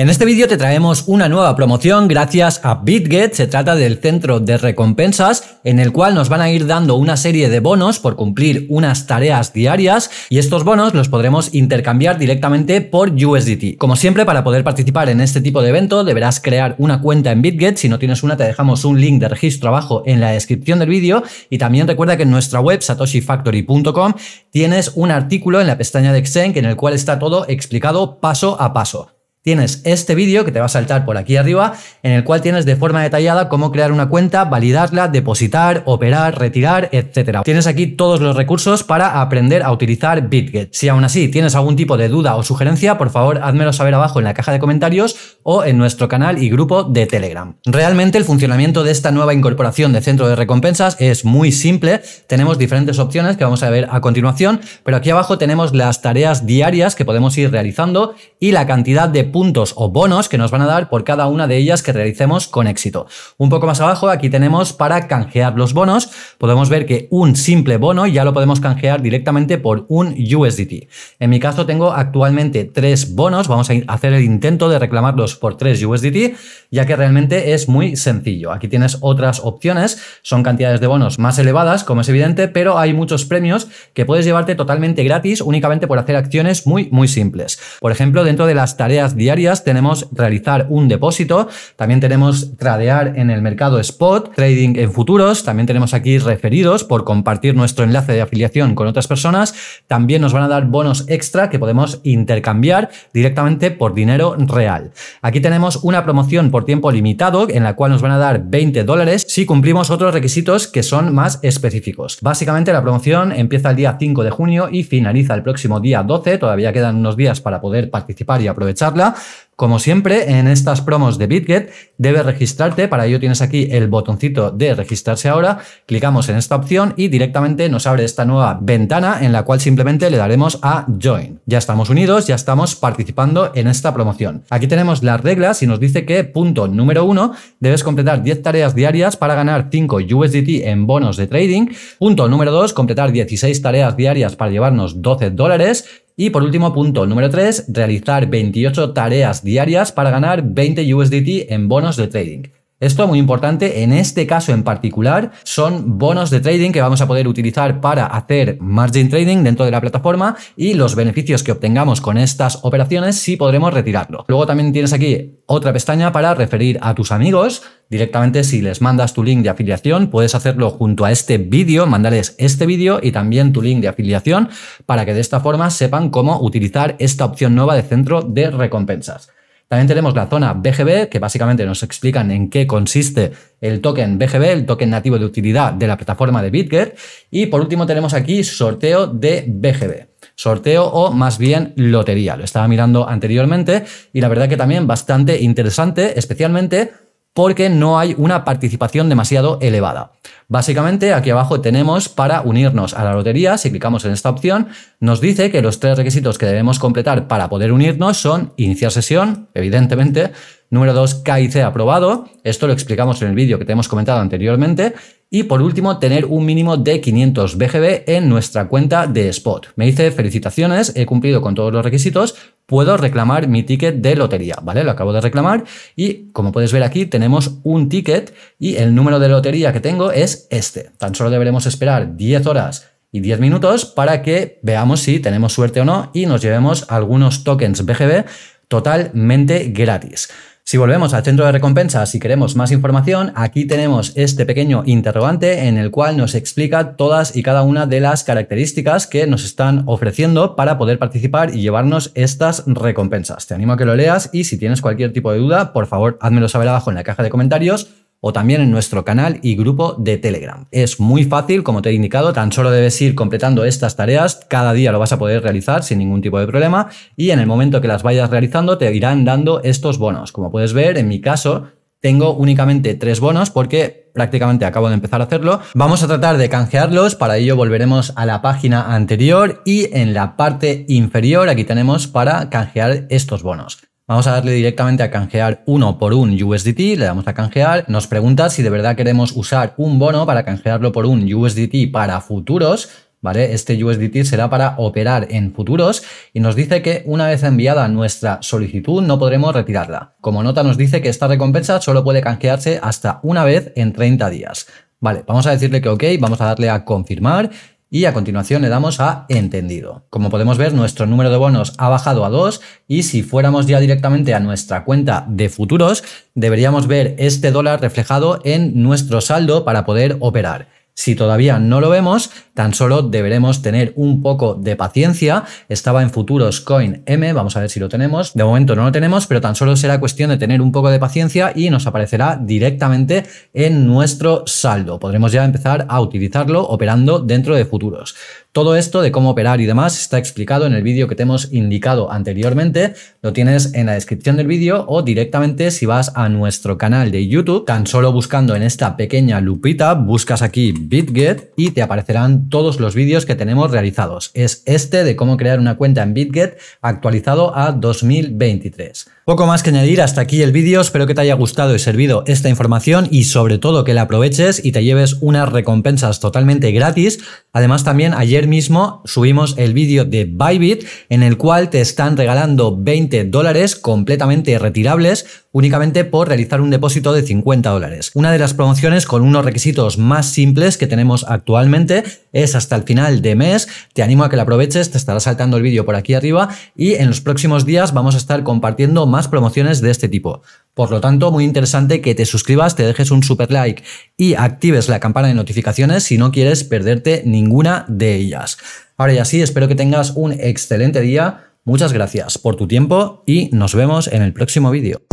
En este vídeo te traemos una nueva promoción gracias a BitGet, se trata del centro de recompensas en el cual nos van a ir dando una serie de bonos por cumplir unas tareas diarias y estos bonos los podremos intercambiar directamente por USDT. Como siempre para poder participar en este tipo de evento deberás crear una cuenta en BitGet, si no tienes una te dejamos un link de registro abajo en la descripción del vídeo y también recuerda que en nuestra web satoshifactory.com tienes un artículo en la pestaña de Exchange en el cual está todo explicado paso a paso. Tienes este vídeo que te va a saltar por aquí arriba, en el cual tienes de forma detallada cómo crear una cuenta, validarla, depositar, operar, retirar, etc. Tienes aquí todos los recursos para aprender a utilizar BitGet. Si aún así tienes algún tipo de duda o sugerencia, por favor, házmelo saber abajo en la caja de comentarios o en nuestro canal y grupo de Telegram. Realmente el funcionamiento de esta nueva incorporación de centro de recompensas es muy simple. Tenemos diferentes opciones que vamos a ver a continuación, pero aquí abajo tenemos las tareas diarias que podemos ir realizando y la cantidad de puntos o bonos que nos van a dar por cada una de ellas que realicemos con éxito. Un poco más abajo aquí tenemos para canjear los bonos, podemos ver que un simple bono ya lo podemos canjear directamente por un USDT. En mi caso tengo actualmente tres bonos, vamos a hacer el intento de reclamarlos por tres USDT, ya que realmente es muy sencillo. Aquí tienes otras opciones, son cantidades de bonos más elevadas, como es evidente, pero hay muchos premios que puedes llevarte totalmente gratis únicamente por hacer acciones muy, muy simples. Por ejemplo, dentro de las tareas diarias tenemos realizar un depósito, también tenemos tradear en el mercado spot, trading en futuros, también tenemos aquí referidos por compartir nuestro enlace de afiliación con otras personas. También nos van a dar bonos extra que podemos intercambiar directamente por dinero real. Aquí tenemos una promoción por tiempo limitado en la cual nos van a dar 20 dólares si cumplimos otros requisitos que son más específicos. Básicamente la promoción empieza el día 5 de junio y finaliza el próximo día 12. Todavía quedan unos días para poder participar y aprovecharla. Como siempre, en estas promos de BitGet debes registrarte, para ello tienes aquí el botoncito de registrarse ahora, clicamos en esta opción y directamente nos abre esta nueva ventana en la cual simplemente le daremos a Join. Ya estamos unidos, ya estamos participando en esta promoción. Aquí tenemos las reglas y nos dice que, punto número uno, debes completar 10 tareas diarias para ganar 5 USDT en bonos de trading. Punto número 2, completar 16 tareas diarias para llevarnos 12 dólares. Y por último, punto número 3, realizar 28 tareas diarias para ganar 20 USDT en bonos de trading. Esto muy importante, en este caso en particular son bonos de trading que vamos a poder utilizar para hacer margin trading dentro de la plataforma y los beneficios que obtengamos con estas operaciones sí podremos retirarlo. Luego también tienes aquí otra pestaña para referir a tus amigos. Directamente si les mandas tu link de afiliación puedes hacerlo junto a este vídeo, mandarles este vídeo y también tu link de afiliación para que de esta forma sepan cómo utilizar esta opción nueva de centro de recompensas. También tenemos la zona BGB, que básicamente nos explican en qué consiste el token BGB, el token nativo de utilidad de la plataforma de Bitget. Y por último tenemos aquí sorteo de BGB. Sorteo o más bien lotería. Lo estaba mirando anteriormente y la verdad que también bastante interesante, especialmente porque no hay una participación demasiado elevada. Básicamente, aquí abajo tenemos para unirnos a la lotería, si clicamos en esta opción, nos dice que los tres requisitos que debemos completar para poder unirnos son iniciar sesión, evidentemente, número 2, KIC aprobado, esto lo explicamos en el vídeo que te hemos comentado anteriormente, y por último, tener un mínimo de 500 BGB en nuestra cuenta de Spot. Me dice felicitaciones, he cumplido con todos los requisitos, puedo reclamar mi ticket de lotería, ¿vale? Lo acabo de reclamar y como puedes ver aquí tenemos un ticket y el número de lotería que tengo es este. Tan solo deberemos esperar 10 horas y 10 minutos para que veamos si tenemos suerte o no y nos llevemos algunos tokens BGB totalmente gratis. Si volvemos al centro de recompensas, y queremos más información, aquí tenemos este pequeño interrogante en el cual nos explica todas y cada una de las características que nos están ofreciendo para poder participar y llevarnos estas recompensas. Te animo a que lo leas y si tienes cualquier tipo de duda, por favor, házmelo saber abajo en la caja de comentarios o también en nuestro canal y grupo de Telegram. Es muy fácil, como te he indicado, tan solo debes ir completando estas tareas, cada día lo vas a poder realizar sin ningún tipo de problema y en el momento que las vayas realizando te irán dando estos bonos. Como puedes ver, en mi caso tengo únicamente tres bonos porque prácticamente acabo de empezar a hacerlo. Vamos a tratar de canjearlos, para ello volveremos a la página anterior y en la parte inferior aquí tenemos para canjear estos bonos. Vamos a darle directamente a canjear uno por un USDT, le damos a canjear, nos pregunta si de verdad queremos usar un bono para canjearlo por un USDT para futuros, ¿vale? Este USDT será para operar en futuros y nos dice que una vez enviada nuestra solicitud no podremos retirarla. Como nota nos dice que esta recompensa solo puede canjearse hasta una vez en 30 días. Vale, vamos a decirle que ok, vamos a darle a confirmar y a continuación le damos a entendido. Como podemos ver, nuestro número de bonos ha bajado a 2 y si fuéramos ya directamente a nuestra cuenta de futuros, deberíamos ver este dólar reflejado en nuestro saldo para poder operar. Si todavía no lo vemos, Tan solo deberemos tener un poco de paciencia. Estaba en futuros coin M, vamos a ver si lo tenemos. De momento no lo tenemos, pero tan solo será cuestión de tener un poco de paciencia y nos aparecerá directamente en nuestro saldo. Podremos ya empezar a utilizarlo operando dentro de futuros. Todo esto de cómo operar y demás está explicado en el vídeo que te hemos indicado anteriormente. Lo tienes en la descripción del vídeo o directamente si vas a nuestro canal de YouTube, tan solo buscando en esta pequeña lupita, buscas aquí BitGet y te aparecerán todos los vídeos que tenemos realizados. Es este de cómo crear una cuenta en BitGet actualizado a 2023. Poco más que añadir, hasta aquí el vídeo, espero que te haya gustado y servido esta información y sobre todo que la aproveches y te lleves unas recompensas totalmente gratis. Además también ayer mismo subimos el vídeo de Bybit en el cual te están regalando 20 dólares completamente retirables únicamente por realizar un depósito de 50 dólares. Una de las promociones con unos requisitos más simples que tenemos actualmente es hasta el final de mes. Te animo a que la aproveches, te estará saltando el vídeo por aquí arriba y en los próximos días vamos a estar compartiendo más promociones de este tipo. Por lo tanto, muy interesante que te suscribas, te dejes un super like y actives la campana de notificaciones si no quieres perderte ninguna de ellas. Ahora ya sí, espero que tengas un excelente día. Muchas gracias por tu tiempo y nos vemos en el próximo vídeo.